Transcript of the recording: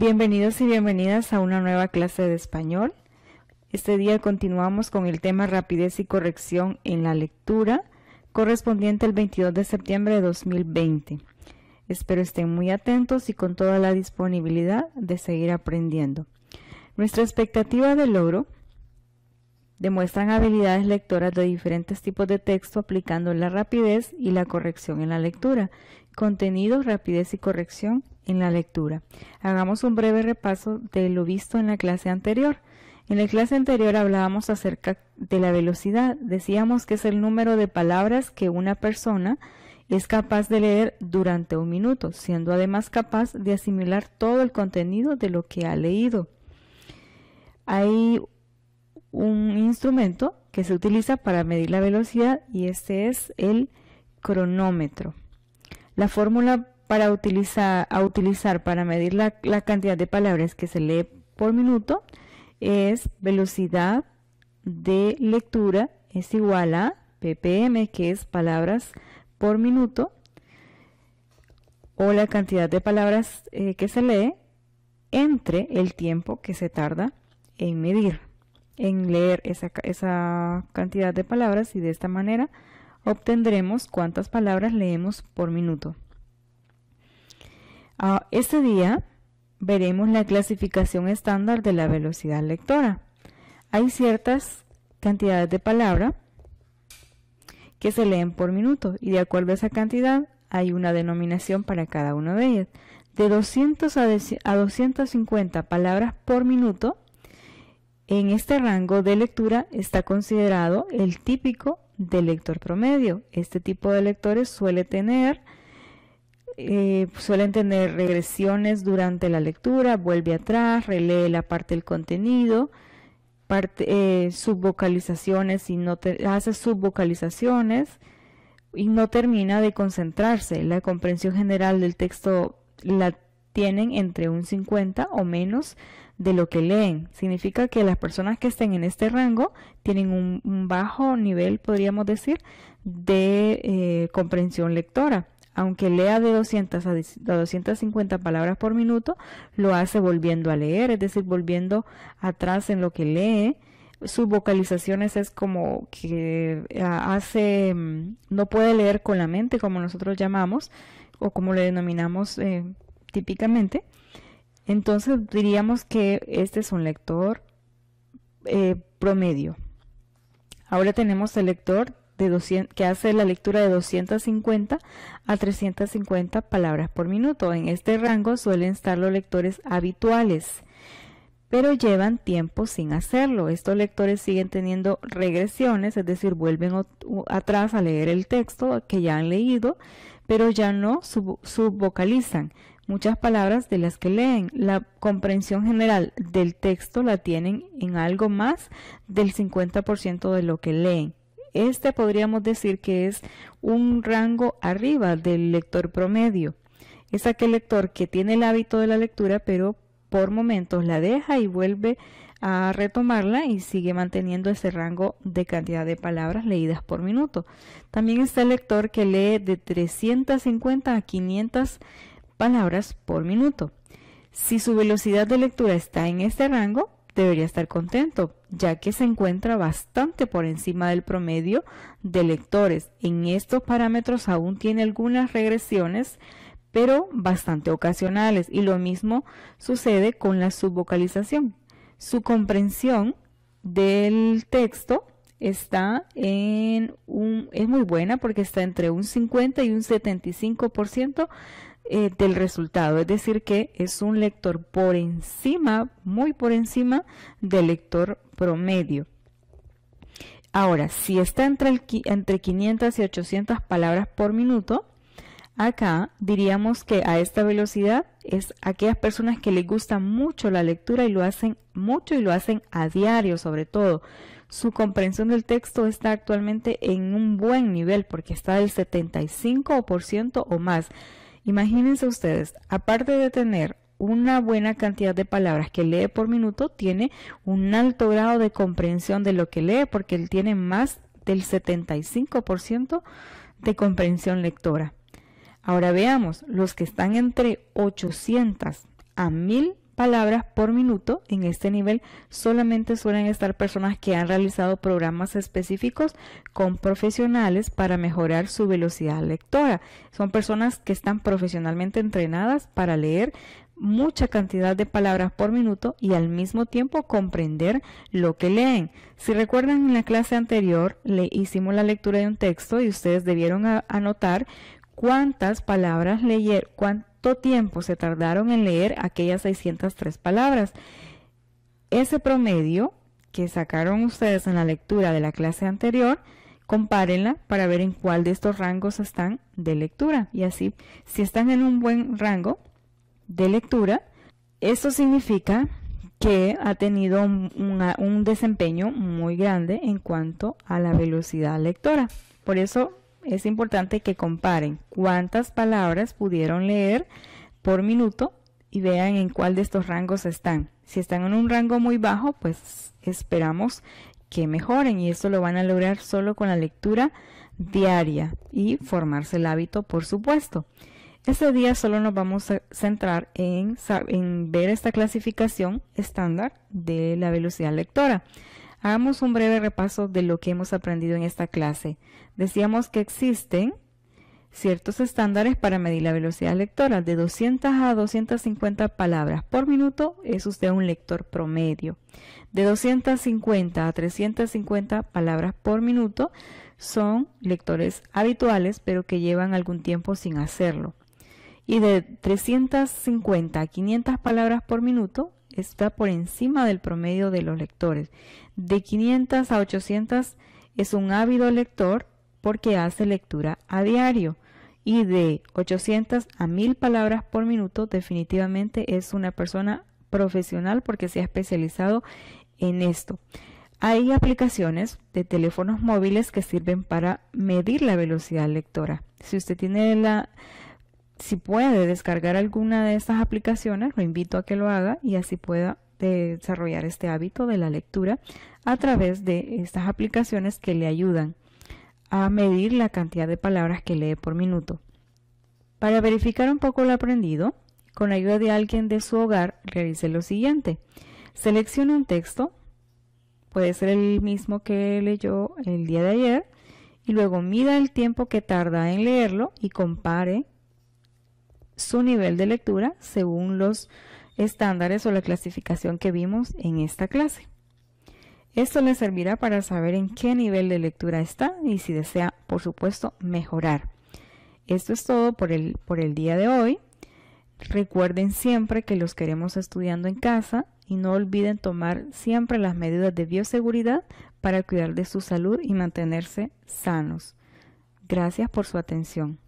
Bienvenidos y bienvenidas a una nueva clase de español. Este día continuamos con el tema rapidez y corrección en la lectura, correspondiente al 22 de septiembre de 2020. Espero estén muy atentos y con toda la disponibilidad de seguir aprendiendo. Nuestra expectativa de logro Demuestran habilidades lectoras de diferentes tipos de texto aplicando la rapidez y la corrección en la lectura. Contenido, rapidez y corrección en la lectura. Hagamos un breve repaso de lo visto en la clase anterior. En la clase anterior hablábamos acerca de la velocidad. Decíamos que es el número de palabras que una persona es capaz de leer durante un minuto, siendo además capaz de asimilar todo el contenido de lo que ha leído. Hay un instrumento que se utiliza para medir la velocidad y este es el cronómetro. La fórmula para utilizar, a utilizar para medir la, cantidad de palabras que se lee por minuto es velocidad de lectura es igual a ppm, que es palabras por minuto, o la cantidad de palabras eh, que se lee entre el tiempo que se tarda en medir en leer esa, cantidad de palabras y de esta manera obtendremos cuántas palabras leemos por minuto. Ah, este día veremos la clasificación estándar de la velocidad lectora. Hay ciertas cantidades de palabras que se leen por minuto y de acuerdo a esa cantidad hay una denominación para cada una de ellas. De 200 a 250 palabras por minuto en este rango de lectura está considerado el típico del lector promedio. Este tipo de lectores suele tener, eh, suelen tener regresiones durante la lectura, vuelve atrás, relee la parte del contenido, eh, y no hace subvocalizaciones y no termina de concentrarse. La comprensión general del texto la tienen entre un 50 o menos de lo que leen. Significa que las personas que estén en este rango tienen un, bajo nivel, podríamos decir, de eh, comprensión lectora. Aunque lea de 200 a 250 palabras por minuto, lo hace volviendo a leer, es decir, volviendo atrás en lo que lee sus vocalizaciones es como que ah, hace, mm, no puede leer con la mente, como nosotros llamamos, o como le denominamos eh, típicamente. Entonces diríamos que este es un lector eh, promedio. Ahora tenemos el lector de 200, que hace la lectura de 250 a 350 palabras por minuto. En este rango suelen estar los lectores habituales, pero llevan tiempo sin hacerlo. Estos lectores siguen teniendo regresiones, es decir, vuelven atrás a leer el texto que ya han leído, pero ya no sub subvocalizan muchas palabras de las que leen. La comprensión general del texto la tienen en algo más del 50% de lo que leen. Este podríamos decir que es un rango arriba del lector promedio. Es aquel lector que tiene el hábito de la lectura, pero por momentos la deja y vuelve a retomarla y sigue manteniendo ese rango de cantidad de palabras leídas por minuto. También está el lector que lee de 350 a 500 palabras por minuto. Si su velocidad de lectura está en este rango, debería estar contento, ya que se encuentra bastante por encima del promedio de lectores. En estos parámetros aún tiene algunas regresiones, pero bastante ocasionales, y lo mismo sucede con la subvocalización. Su comprensión del texto está en un, es muy buena porque está entre un 50 y un 75% eh, del resultado. Es decir, que es un lector por encima, muy por encima del lector promedio. Ahora, si está entre, entre 500 y 800 palabras por minuto, acá diríamos que a esta velocidad es aquellas personas que les gusta mucho la lectura y lo hacen mucho y lo hacen a diario sobre todo. Su comprensión del texto está actualmente en un buen nivel porque está del 75% o más. Imagínense ustedes, aparte de tener una buena cantidad de palabras que lee por minuto, tiene un alto grado de comprensión de lo que lee porque él tiene más del 75% de comprensión lectora. Ahora veamos, los que están entre 800 a 1000 palabras por minuto. En este nivel solamente suelen estar personas que han realizado programas específicos con profesionales para mejorar su velocidad lectora. Son personas que están profesionalmente entrenadas para leer mucha cantidad de palabras por minuto y al mismo tiempo comprender lo que leen. Si recuerdan en la clase anterior le hicimos la lectura de un texto y ustedes debieron anotar cuántas palabras cuántas tiempo se tardaron en leer aquellas 603 palabras. Ese promedio que sacaron ustedes en la lectura de la clase anterior, compárenla para ver en cuál de estos rangos están de lectura. Y así, si están en un buen rango de lectura, eso significa que ha tenido un desempeño muy grande en cuanto a la velocidad lectora. Por eso es importante que comparen cuántas palabras pudieron leer por minuto y vean en cuál de estos rangos están. Si están en un rango muy bajo, pues esperamos que mejoren y eso lo van a lograr solo con la lectura diaria y formarse el hábito, por supuesto. Este día solo nos vamos a centrar en ver esta clasificación estándar de la velocidad lectora. Hagamos un breve repaso de lo que hemos aprendido en esta clase. Decíamos que existen ciertos estándares para medir la velocidad lectora. De 200 a 250 palabras por minuto es usted un lector promedio. De 250 a 350 palabras por minuto son lectores habituales, pero que llevan algún tiempo sin hacerlo. Y de 350 a 500 palabras por minuto está por encima del promedio de los lectores. De 500 a 800 es un ávido lector porque hace lectura a diario y de 800 a 1000 palabras por minuto definitivamente es una persona profesional porque se ha especializado en esto. Hay aplicaciones de teléfonos móviles que sirven para medir la velocidad lectora. Si usted tiene la si puede descargar alguna de estas aplicaciones, lo invito a que lo haga y así pueda eh, desarrollar este hábito de la lectura a través de estas aplicaciones que le ayudan a medir la cantidad de palabras que lee por minuto. Para verificar un poco lo aprendido, con ayuda de alguien de su hogar, realice lo siguiente. Seleccione un texto, puede ser el mismo que leyó el día de ayer, y luego mida el tiempo que tarda en leerlo y compare su nivel de lectura según los estándares o la clasificación que vimos en esta clase. Esto le servirá para saber en qué nivel de lectura está y si desea, por supuesto, mejorar. Esto es todo por el, por el día de hoy. Recuerden siempre que los queremos estudiando en casa y no olviden tomar siempre las medidas de bioseguridad para cuidar de su salud y mantenerse sanos. Gracias por su atención.